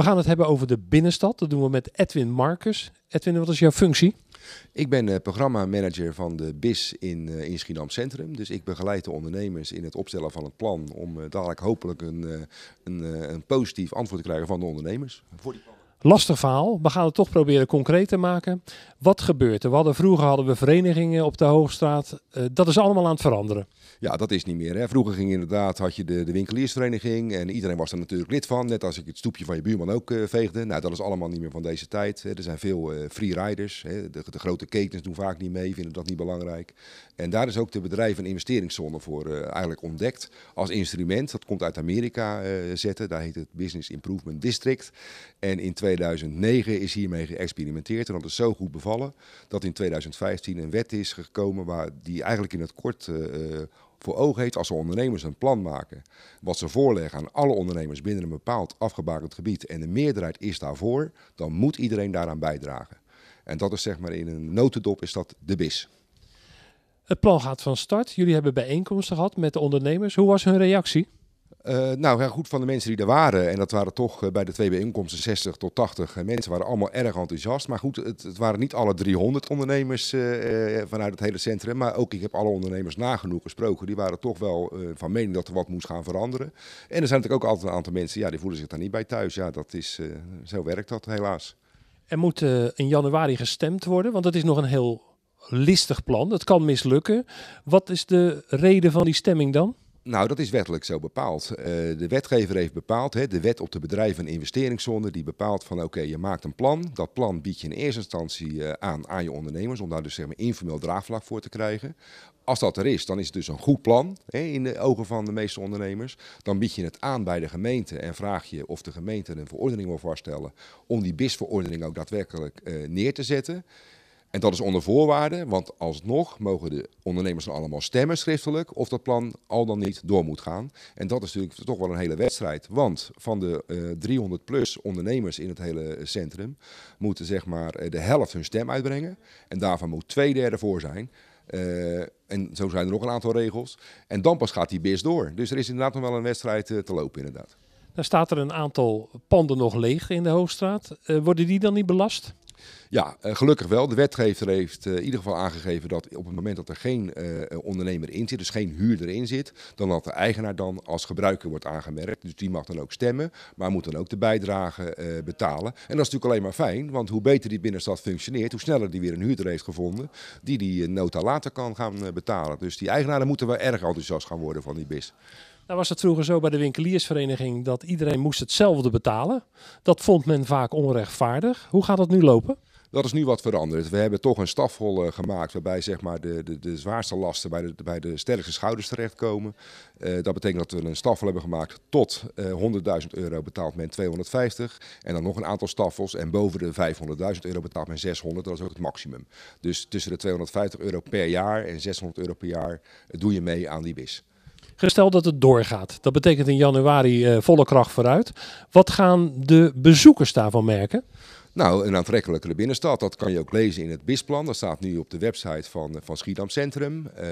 We gaan het hebben over de binnenstad. Dat doen we met Edwin Marcus. Edwin, wat is jouw functie? Ik ben uh, programmamanager van de BIS in, uh, in Schiedam Centrum. Dus ik begeleid de ondernemers in het opstellen van het plan om eh, dadelijk hopelijk een, een, een, positief antwoord te krijgen van de ondernemers. Voor die Lastig verhaal. We gaan het toch proberen concreet te maken. Wat gebeurt er? We hadden, vroeger hadden we verenigingen op de Hoogstraat. Eh, dat is allemaal aan het veranderen. Ja, dat is niet meer. Hè. Vroeger ging inderdaad, had je de, de winkeliersvereniging en iedereen was er natuurlijk lid van. Net als ik het stoepje van je buurman ook eh, veegde. Nou, dat is allemaal niet meer van deze tijd. Hè. Er zijn veel uh, free riders. De, grote ketens doen vaak niet mee, vinden dat niet belangrijk. En daar is ook de bedrijf een investeringszone voor eigenlijk ontdekt als instrument. Dat komt uit Amerika zetten. Daar heet het Business Improvement District. En in 2000 2009 is hiermee geëxperimenteerd en dat is zo goed bevallen dat in 2015 een wet is gekomen waar die eigenlijk in het kort eh, eh, voor ogen heeft als een ondernemers een plan maken wat ze voorleggen aan alle ondernemers binnen een bepaald afgebakend gebied en de meerderheid is daarvoor, dan moet iedereen daaraan bijdragen. En dat is zeg maar in een notendop is dat de BIS. Het plan gaat van start. Jullie hebben bijeenkomsten gehad met de ondernemers. Hoe was hun reactie? Eh, nou ja, goed, van de mensen die er waren, en dat waren toch eh, bij de twee bijeenkomsten 60 tot 80 eh, mensen, waren allemaal erg enthousiast. Maar goed, het, het waren niet alle 300 ondernemers vanuit het hele centrum. Maar ook, ik heb alle ondernemers nagenoeg gesproken, die waren toch wel van mening dat er wat moest gaan veranderen. En er zijn natuurlijk ook altijd een aantal mensen, ja, die voelen zich daar niet bij thuis. Ja, dat is, zo werkt dat helaas. Er moet in januari gestemd worden, want het is nog een heel listig plan. Dat kan mislukken. Wat is de reden van die stemming dan? Nou, dat is wettelijk zo bepaald. Eh, de wetgever heeft bepaald, hè, de wet op de bedrijven en investeringszone, die bepaalt van oké, je maakt een plan. Dat plan bied je in eerste instantie eh, aan aan je ondernemers, om daar dus zeg maar informeel draagvlak voor te krijgen. Als dat er is, dan is het dus een goed plan hè, in de ogen van de meeste ondernemers. Dan bied je het aan bij de gemeente en vraag je of de gemeente een verordening wil vaststellen om die BIS-verordening ook daadwerkelijk eh, neer te zetten. En dat is onder voorwaarde. want alsnog mogen de ondernemers dan allemaal stemmen schriftelijk of dat plan al dan niet door moet gaan. En dat is natuurlijk toch wel een hele wedstrijd, want van de uh, eh, 300 plus ondernemers in het hele centrum moeten zeg maar eh, de helft hun stem uitbrengen. En daarvan moet twee derde voor zijn. Eh, en zo zijn er nog een aantal regels. En dan pas gaat die bis door. Dus er is inderdaad nog wel een wedstrijd te lopen inderdaad. Dan staat er een aantal panden nog leeg in de Hoofdstraat. worden die dan niet belast? Ja, eh, gelukkig wel. De wetgever heeft eh, in ieder geval aangegeven dat op het moment dat er geen eh, ondernemer in zit, dus geen huurder in zit, dan dat de eigenaar dan als gebruiker wordt aangemerkt. Dus die mag dan ook stemmen, maar moet dan ook de bijdrage betalen. En dat is natuurlijk alleen maar fijn, want hoe beter die binnenstad functioneert, hoe sneller die weer een huurder heeft gevonden, die die nota later kan gaan betalen. Dus die eigenaren moeten wel erg enthousiast gaan worden van die BIS. Nou was het vroeger zo bij de winkeliersvereniging dat iedereen moest hetzelfde betalen. Dat vond men vaak onrechtvaardig. Hoe gaat dat nu lopen? Dat is nu wat veranderd. We hebben toch een stafrol eh, gemaakt waarbij zeg maar, de, de, de zwaarste lasten bij de, bij de sterkste schouders terechtkomen. Eh, dat betekent dat we een staffel hebben gemaakt tot 100.000 eh, euro betaalt men 250. En dan nog een aantal staffels en boven de 500.000 euro betaalt men 600. Dat is ook het maximum. Dus tussen de 250 euro per jaar en 600 euro per jaar doe je mee aan die BIS. Gesteld dat het doorgaat, dat betekent in januari eh, volle kracht vooruit. Wat gaan de bezoekers daarvan merken? Nou, een aantrekkelijkere binnenstad. Dat kan je ook lezen in het BIS-plan. Dat staat nu op de website van, eh, van Schiedam Centrum. Eh,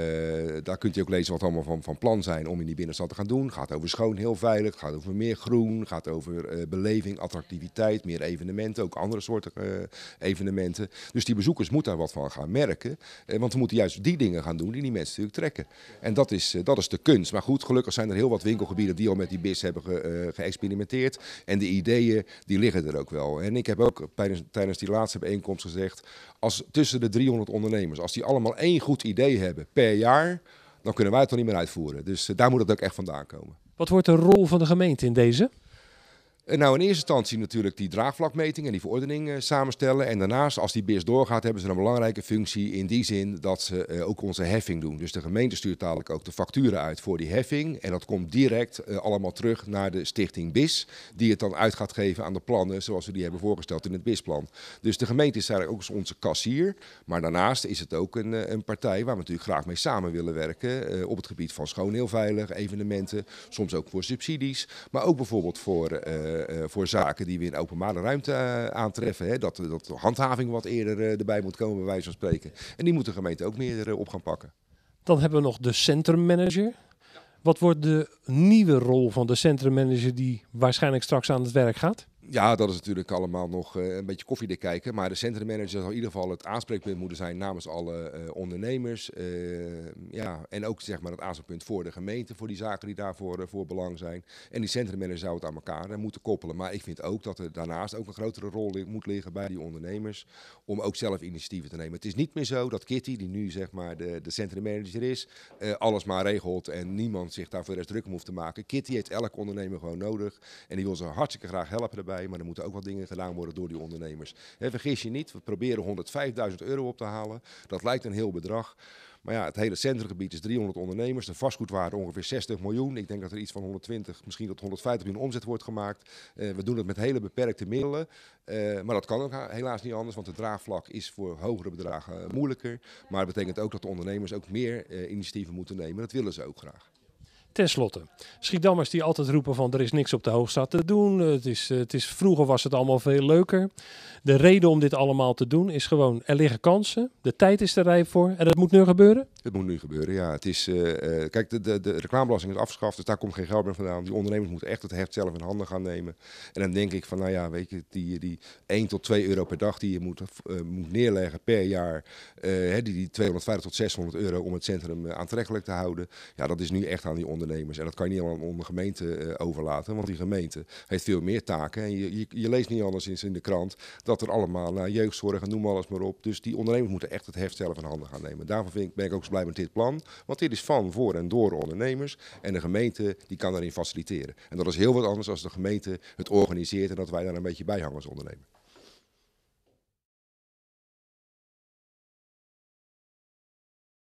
daar kunt u ook lezen wat allemaal van, van plan zijn om in die binnenstad te gaan doen. Het gaat over schoon, heel veilig. Het gaat over meer groen. Het gaat over eh, beleving, attractiviteit, meer evenementen. Ook andere soorten evenementen. Dus die bezoekers moeten daar wat van gaan merken. want we moeten juist die dingen gaan doen die die mensen natuurlijk trekken. En dat is, dat is de kunst. Maar goed, gelukkig zijn er heel wat winkelgebieden die al met die BIS hebben ge, geëxperimenteerd. En de ideeën die liggen er ook wel. En ik heb ook tijdens, tijdens die laatste bijeenkomst gezegd, als tussen de 300 ondernemers, als die allemaal één goed idee hebben per jaar, dan kunnen wij het dan niet meer uitvoeren. Dus eh, daar moet het ook echt vandaan komen. Wat wordt de rol van de gemeente in deze? nou, in eerste instantie natuurlijk die draagvlakmeting en die verordening eh, samenstellen. En daarnaast, als die BIS doorgaat, hebben ze een belangrijke functie in die zin dat ze eh, ook onze heffing doen. Dus de gemeente stuurt dadelijk ook de facturen uit voor die heffing. En dat komt direct eh, allemaal terug naar de stichting BIS, die het dan uit gaat geven aan de plannen zoals we die hebben voorgesteld in het BIS-plan. Dus de gemeente is eigenlijk ook onze kassier. Maar daarnaast is het ook een, een partij waar we natuurlijk graag mee samen willen werken op het gebied van schoon heel veilig, evenementen, soms ook voor subsidies, maar ook bijvoorbeeld voor eh, voor zaken die we in openbare ruimte eh, aantreffen. Hè? Dat, dat handhaving wat eerder eh, erbij moet komen, bij wijze van spreken. En die moet de gemeente ook meer op gaan pakken. Dan hebben we nog de centrummanager. Wat wordt de nieuwe rol van de centrummanager die waarschijnlijk straks aan het werk gaat? Ja, dat is natuurlijk allemaal nog eh, een beetje koffiedik kijken. Maar de manager zal in ieder geval het aanspreekpunt moeten zijn namens alle eh, ondernemers. Eh, ja, en ook zeg maar het aanspreekpunt voor de gemeente, voor die zaken die daarvoor uh, voor belang zijn. En die manager zou het aan elkaar moeten koppelen. Maar ik vind ook dat er daarnaast ook een grotere rol moet liggen bij die ondernemers. Om ook zelf initiatieven te nemen. Het is niet meer zo dat Kitty, die nu zeg maar de, de manager is, alles maar regelt en niemand zich daarvoor eens de druk om hoeft te maken. Kitty heeft elk ondernemer gewoon nodig. En die wil ze hartstikke graag helpen erbij maar er moeten ook wat dingen gedaan worden door die ondernemers. He, vergis je niet, we proberen 105.000 euro op te halen. Dat lijkt een heel bedrag. Maar ja, het hele centrumgebied is 300 ondernemers. De vastgoedwaarde ongeveer 60 miljoen. Ik denk dat er iets van 120, misschien tot 150 miljoen omzet wordt gemaakt. Eh, we doen het met hele beperkte middelen. Eh, maar dat kan ook helaas niet anders, want het draagvlak is voor hogere bedragen moeilijker. Maar dat betekent ook dat de ondernemers ook meer eh, initiatieven moeten nemen. Dat willen ze ook graag. Ten slotte, Schiedammers die altijd roepen van er is niks op de hoogstad te doen. Het is, het is, vroeger was het allemaal veel leuker. De reden om dit allemaal te doen is gewoon er liggen kansen. De tijd is er rijp voor en dat moet nu gebeuren? Het moet nu gebeuren, ja. Het is, eh, eh, kijk, de, de, de, reclamebelasting is afgeschaft, dus daar komt geen geld meer vandaan. Die ondernemers moeten echt het heft zelf in handen gaan nemen. En dan denk ik van, nou ja, weet je, die, die 1 tot 2 euro per dag die je moet, eh, moet neerleggen per jaar, die, die 250 tot 600 euro om het centrum aantrekkelijk te houden. Ja, dat is nu echt aan die ondernemers ondernemers. En dat kan je niet allemaal de gemeente eh, overlaten, want die gemeente heeft veel meer taken. En je, je, leest niet anders in de krant dat er allemaal naar eh, jeugdzorg en noem alles maar op. Dus die ondernemers moeten echt het heft zelf in handen gaan nemen. Daarvoor vind ik, ben ik ook zo blij met dit plan, want dit is van, voor en door ondernemers. En de gemeente die kan daarin faciliteren. En dat is heel wat anders als de gemeente het organiseert en dat wij daar een beetje bij hangen als ondernemer.